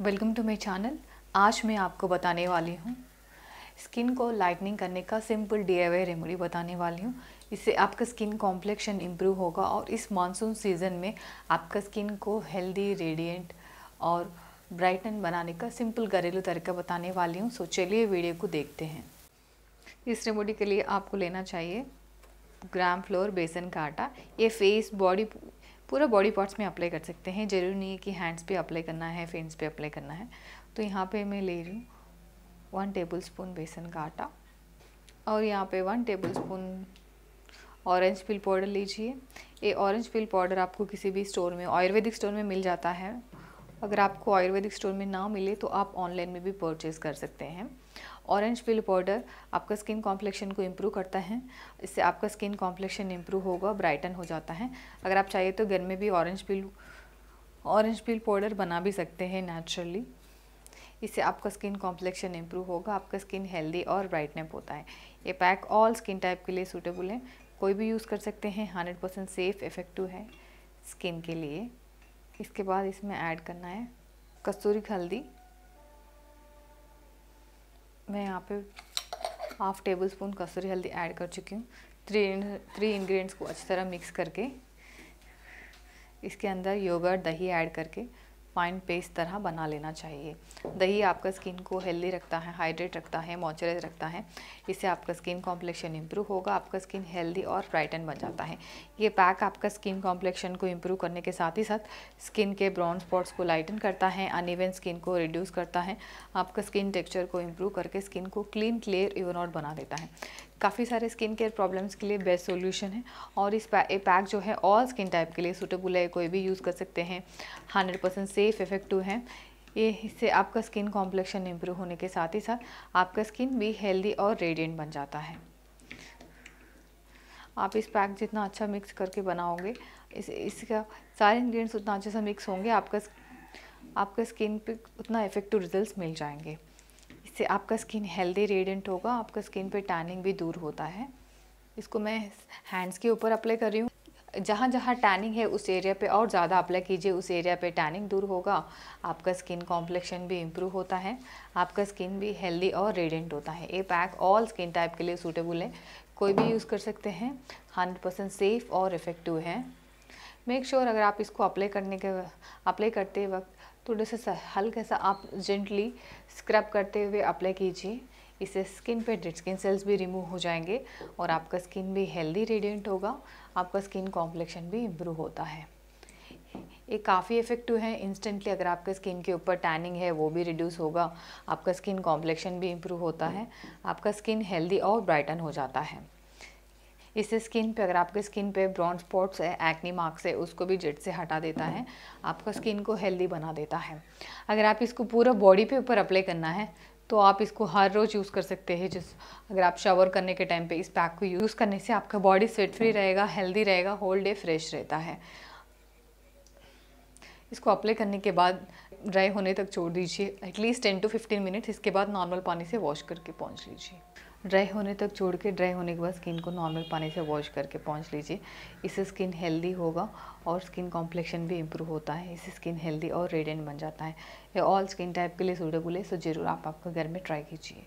welcome to my channel आज मैं आपको बताने वाली हूँ स्किन को लाइटनिंग करने का सिंपल डी आई रेमेडी बताने वाली हूँ इससे आपका स्किन कॉम्प्लेक्शन इम्प्रूव होगा और इस मानसून सीज़न में आपका स्किन को हेल्दी रेडिएंट और ब्राइटन बनाने का सिंपल घरेलू तरीका बताने वाली हूँ सो चलिए वीडियो को देखते हैं इस रेमेडी के लिए आपको लेना चाहिए ग्राम फ्लोर बेसन का आटा ये फेस बॉडी पूरा बॉडी पार्ट्स में अप्लाई कर सकते हैं जरूरी नहीं है कि हैंड्स पे अप्लाई करना है फेंस पे अप्लाई करना है तो यहाँ पे मैं ले रही हूँ वन टेबल स्पून बेसन का आटा और यहाँ पे one tablespoon orange peel powder लीजिए ये ऑरेंज पिल पाउडर आपको किसी भी स्टोर में आयुर्वेदिक स्टोर में मिल जाता है अगर आपको आयुर्वेदिक स्टोर में ना मिले तो आप ऑनलाइन में भी परचेज़ कर सकते हैं ऑरेंज पिल पाउडर आपका स्किन कॉम्प्लेक्शन को इम्प्रूव करता है इससे आपका स्किन कॉम्प्लेक्शन इम्प्रूव होगा ब्राइटन हो जाता है अगर आप चाहिए तो घर में भी orange peel orange peel powder बना भी सकते हैं नेचुरली इससे आपका स्किन कॉम्प्लेक्शन इम्प्रूव होगा आपका स्किन हेल्दी और ब्राइटनेप होता है ये पैक ऑल स्किन टाइप के लिए सूटेबल है कोई भी यूज़ कर सकते हैं हंड्रेड परसेंट सेफ़ इफ़ेक्टिव है स्किन के लिए इसके बाद इसमें ऐड करना है कस्तूरी हल्दी मैं यहाँ पे हाफ टेबल स्पून कसूरी हल्दी ऐड कर चुकी हूँ थ्री थ्री इंग्रेडिएंट्स को अच्छी तरह मिक्स करके इसके अंदर योगर्ट दही ऐड करके फाइन पेस्ट तरह बना लेना चाहिए दही आपका स्किन को हेल्दी रखता है हाइड्रेट रखता है मॉइस्चराइज रखता है इससे आपका स्किन कॉम्प्लेक्शन इंप्रूव होगा आपका स्किन हेल्दी और ब्राइटन बन जाता है ये पैक आपका स्किन कॉम्प्लेक्शन को इम्प्रूव करने के साथ ही साथ स्किन के ब्राउन स्पॉट्स को लाइटन करता है अनइवन स्किन को रिड्यूस करता है आपका स्किन टेक्स्चर को इम्प्रूव करके स्किन को क्लीन क्लियर इवन और बना देता है काफ़ी सारे स्किन केयर प्रॉब्लम्स के लिए बेस्ट सोल्यूशन है और इस पैक जो है ऑल स्किन टाइप के लिए सूटेबल है कोई भी यूज़ कर सकते हैं hundred percent safe safe effective हैं ये इससे आपका स्किन कॉम्प्लेक्शन इम्प्रूव होने के साथ ही साथ आपका स्किन भी हेल्दी और रेडियंट बन जाता है आप इस पैक जितना अच्छा मिक्स करके बनाओगे इस इसका सारे इंग्रेडिएंट्स उतना अच्छे से मिक्स होंगे आपका आपका स्किन पे उतना इफेक्टिव रिजल्ट्स मिल जाएंगे इससे आपका स्किन हेल्दी रेडियंट होगा आपका स्किन पे टैनिंग भी दूर होता है इसको मैं हैंड्स के ऊपर अप्लाई कर रही हूँ जहाँ जहाँ टैनिंग है उस एरिया पे और ज़्यादा अप्लाई कीजिए उस एरिया पे टैनिंग दूर होगा आपका स्किन कॉम्प्लेक्शन भी इम्प्रूव होता है आपका स्किन भी हेल्दी और रेडियंट होता है ये पैक ऑल स्किन टाइप के लिए सूटेबल है कोई भी यूज़ कर सकते हैं हंड्रेड परसेंट सेफ़ और इफ़ेक्टिव है मेक श्योर sure अगर आप इसको अप्लाई करने के अप्लाई करते वक्त थोड़े से हल्का सा आप जेंटली स्क्रब करते हुए अप्लाई कीजिए इससे स्किन पे डेड स्किन सेल्स भी रिमूव हो जाएंगे और आपका स्किन भी हेल्दी रेडियंट होगा आपका स्किन कॉम्प्लेक्शन भी इम्प्रूव होता है ये काफ़ी इफेक्टिव है इंस्टेंटली अगर आपके स्किन के ऊपर टैनिंग है वो भी रिड्यूस होगा आपका स्किन कॉम्प्लेक्शन भी इम्प्रूव होता है आपका स्किन हेल्दी और ब्राइटन हो जाता है इससे स्किन पे अगर आपके स्किन पे ब्राउन स्पॉट्स है एक्नी मार्क्स है उसको भी जेट से हटा देता है आपका स्किन को हेल्दी बना देता है अगर आप इसको पूरा बॉडी पे ऊपर अप्लाई करना है तो आप इसको हर रोज़ यूज़ कर सकते हैं जिस अगर आप शावर करने के टाइम पे इस पैक को यूज़ करने से आपका बॉडी स्वेट फ्री रहेगा हेल्दी रहेगा होल डे फ्रेश रहता है इसको अप्लाई करने के बाद ड्राई होने तक छोड़ दीजिए at least ten to fifteen minutes इसके बाद नॉर्मल पानी से वॉश करके पहुँच लीजिए ड्राई होने तक छोड़ के ड्राई होने के बाद स्किन को नॉर्मल पानी से वॉश करके पहुँच लीजिए इससे स्किन हेल्दी होगा और स्किन कॉम्प्लेक्शन भी इम्प्रूव होता है इससे स्किन हेल्दी और रेडियंट बन जाता है ये ऑल स्किन टाइप के लिए सूटेबल है सो ज़रूर आप आपके घर में ट्राई कीजिए